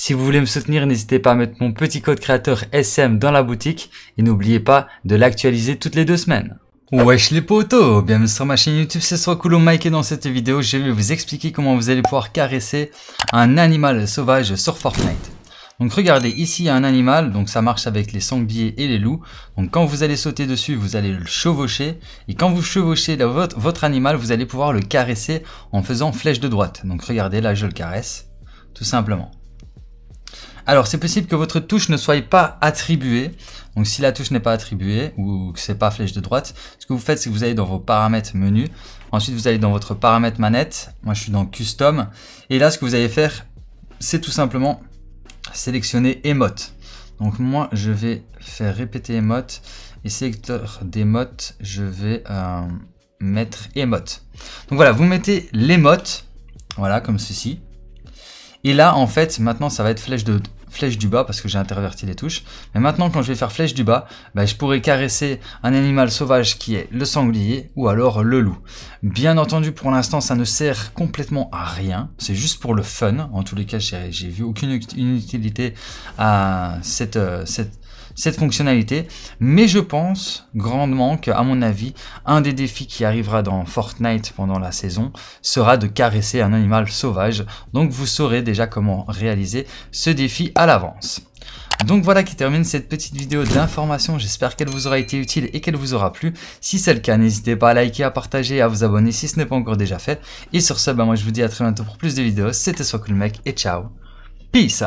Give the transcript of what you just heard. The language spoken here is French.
Si vous voulez me soutenir, n'hésitez pas à mettre mon petit code créateur SM dans la boutique et n'oubliez pas de l'actualiser toutes les deux semaines. Wesh les potos Bienvenue sur ma chaîne YouTube, c'est Swakulo Mike et dans cette vidéo, je vais vous expliquer comment vous allez pouvoir caresser un animal sauvage sur Fortnite. Donc regardez, ici il y a un animal, donc ça marche avec les sangliers et les loups. Donc quand vous allez sauter dessus, vous allez le chevaucher. Et quand vous chevauchez votre animal, vous allez pouvoir le caresser en faisant flèche de droite. Donc regardez, là je le caresse, tout simplement. Alors, c'est possible que votre touche ne soit pas attribuée. Donc, si la touche n'est pas attribuée ou que c'est pas flèche de droite, ce que vous faites, c'est que vous allez dans vos paramètres menu. Ensuite, vous allez dans votre paramètre manette. Moi, je suis dans custom. Et là, ce que vous allez faire, c'est tout simplement sélectionner emote. Donc, moi, je vais faire répéter emote. et sélecteur d'émote, je vais euh, mettre emote. Donc voilà, vous mettez l'émote, voilà, comme ceci. Et là, en fait, maintenant, ça va être flèche de flèche du bas parce que j'ai interverti les touches. Mais maintenant, quand je vais faire flèche du bas, bah, je pourrais caresser un animal sauvage qui est le sanglier ou alors le loup. Bien entendu, pour l'instant, ça ne sert complètement à rien. C'est juste pour le fun. En tous les cas, j'ai vu aucune utilité à cette euh, cette fonctionnalité. Mais je pense grandement qu'à mon avis, un des défis qui arrivera dans Fortnite pendant la saison sera de caresser un animal sauvage. Donc vous saurez déjà comment réaliser ce défi à l'avance. Donc voilà qui termine cette petite vidéo d'information, j'espère qu'elle vous aura été utile et qu'elle vous aura plu. Si c'est le cas, n'hésitez pas à liker, à partager, à vous abonner si ce n'est pas encore déjà fait. Et sur ce, bah moi je vous dis à très bientôt pour plus de vidéos, c'était Soit Mec et ciao, peace